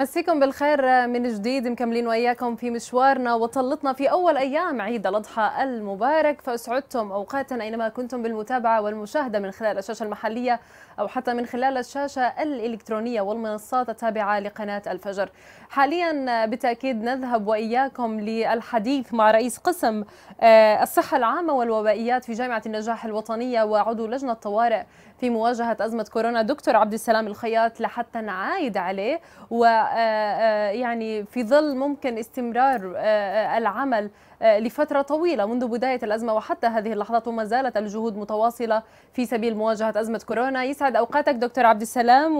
مسيكم بالخير من جديد مكملين وإياكم في مشوارنا وطلتنا في أول أيام عيد الأضحى المبارك فأسعدتم أوقاتا أينما كنتم بالمتابعة والمشاهدة من خلال الشاشة المحلية أو حتى من خلال الشاشة الإلكترونية والمنصات التابعة لقناة الفجر حاليا بالتأكيد نذهب وإياكم للحديث مع رئيس قسم آه، الصحة العامة والوبائيات في جامعة النجاح الوطنية وعضو لجنة طوارئ في مواجهة أزمة كورونا دكتور عبد السلام الخياط لحتى نعايد عليه و آه، آه، يعني في ظل ممكن استمرار آه، العمل لفترة طويلة منذ بداية الأزمة وحتى هذه اللحظات وما زالت الجهود متواصلة في سبيل مواجهة أزمة كورونا يسعد أوقاتك دكتور عبد السلام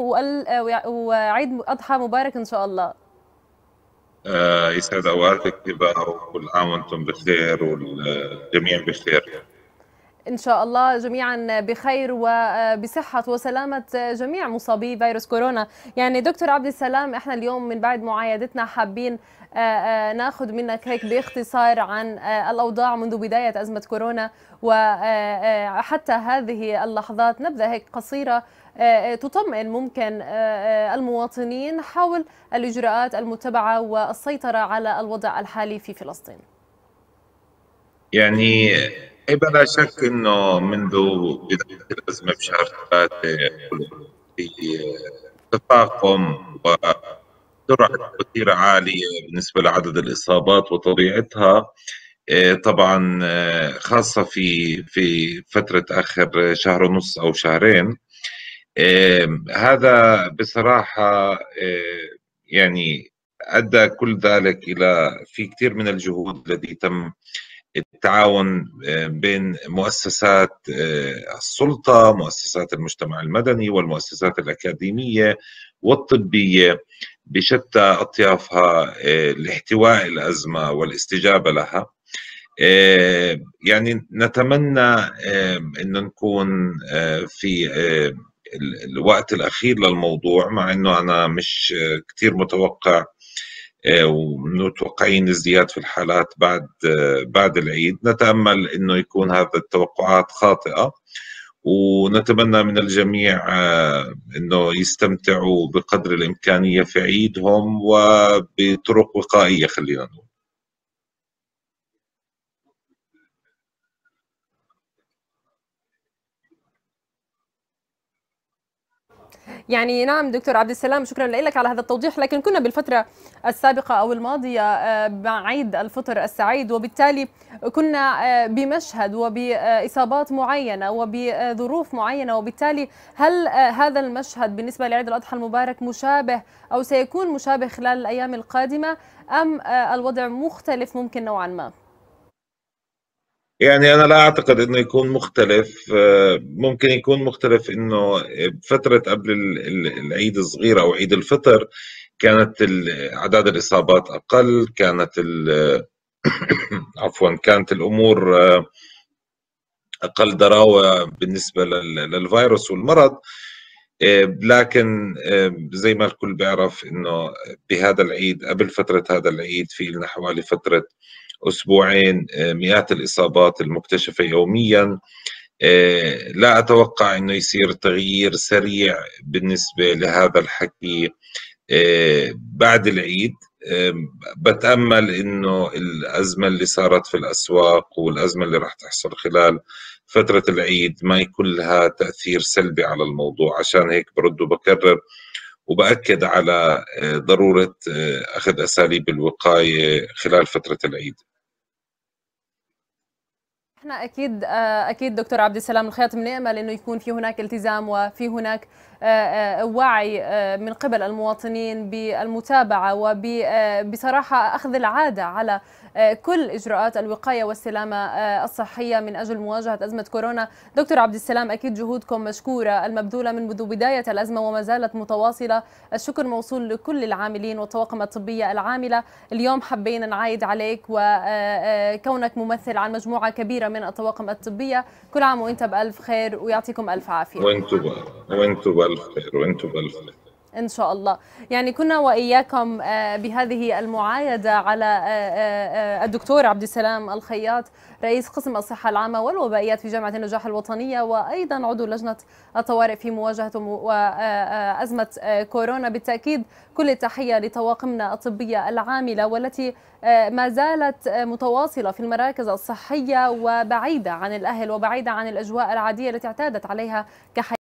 وعيد أضحى مبارك إن شاء الله يسعد أوقاتك وكل عام وأنتم بخير والجميع بخير إن شاء الله جميعا بخير وبصحة وسلامة جميع مصابي فيروس كورونا يعني دكتور عبد السلام إحنا اليوم من بعد معايدتنا حابين آه، آه، ناخذ منك هيك باختصار عن آه، الأوضاع منذ بداية أزمة كورونا وحتى هذه اللحظات نبذة هيك قصيرة تطمئن ممكن المواطنين حول الإجراءات المتبعة والسيطرة على الوضع الحالي في فلسطين يعني اي إيه بلا شك انه منذ بدايه الازمه بشهر ثلاثه تفاقم وسرعه كثير عاليه بالنسبه لعدد الاصابات وطبيعتها إيه طبعا إيه خاصه في في فتره اخر شهر ونص او شهرين هذا بصراحه يعني ادى كل ذلك الى في كثير من الجهود التي تم التعاون آه، بين مؤسسات آه، السلطة مؤسسات المجتمع المدني والمؤسسات الأكاديمية والطبية بشتى أطيافها آه، لاحتواء الأزمة والاستجابة لها يعني نتمنى أن نكون في الوقت الأخير للموضوع مع أنه أنا مش كتير متوقع آه، ومتوقعين ازدياد في الحالات بعد آه، بعد العيد نتامل انه يكون هذا التوقعات خاطئه ونتمنى من الجميع آه، انه يستمتعوا بقدر الامكانيه في عيدهم وبطرق وقائيه خلينا نقول يعني نعم دكتور عبد السلام شكرا لك على هذا التوضيح لكن كنا بالفترة السابقة أو الماضية مع آه، عيد الفطر السعيد وبالتالي كنا آه، بمشهد وبإصابات معينة وبظروف معينة وبالتالي هل آه، هذا المشهد بالنسبة لعيد الأضحى المبارك مشابه أو سيكون مشابه خلال الأيام القادمة أم الوضع مختلف ممكن نوعا ما؟ يعني انا لا اعتقد انه يكون مختلف آه، ممكن يكون مختلف انه فتره قبل العيد الصغير او عيد الفطر كانت اعداد الاصابات اقل كانت عفوا كانت الامور آه، اقل ضراوه بالنسبه للفيروس والمرض آه، لكن زي ما الكل بيعرف انه بهذا العيد قبل فتره هذا العيد في لنا حوالي فتره اسبوعين آه، مئات الاصابات المكتشفه يوميا آه، لا اتوقع انه يصير تغيير سريع بالنسبه لهذا الحكي آه، بعد العيد بتامل انه الازمه اللي صارت في الاسواق والازمه اللي راح تحصل خلال فتره العيد ما يكون لها تاثير سلبي على الموضوع عشان هيك برد وبكرر وباكد على ضروره اخذ اساليب الوقايه خلال فتره العيد احنا اكيد آه، اكيد دكتور عبد السلام الخياط بنامل انه يكون في هناك التزام وفي هناك آه، آه، وعي من قبل المواطنين بالمتابعه وبصراحه اخذ العاده على كل اجراءات الوقايه والسلامه الصحيه من اجل مواجهه ازمه كورونا دكتور عبد السلام اكيد جهودكم مشكوره المبذوله منذ بدايه الازمه وما زالت متواصله الشكر موصول لكل العاملين والطواقم الطبيه العامله اليوم حبينا نعايد عليك وكونك ممثل عن مجموعه كبيره من الطواقم الطبيه كل عام وانت بالف خير ويعطيكم الف عافيه وانتم وانتم بالف خير وانتم بالف خير إن شاء الله يعني كنا وإياكم آه، بهذه المعايدة على آه، آه، الدكتور عبد السلام الخياط رئيس قسم الصحة العامة والوبائيات في جامعة النجاح الوطنية وأيضا عضو لجنة الطوارئ في مواجهة وأزمة كورونا بالتأكيد كل التحية لطواقمنا الطبية العاملة والتي ما زالت متواصلة في المراكز الصحية وبعيدة عن الأهل وبعيدة عن الأجواء العادية التي اعتادت عليها كحياة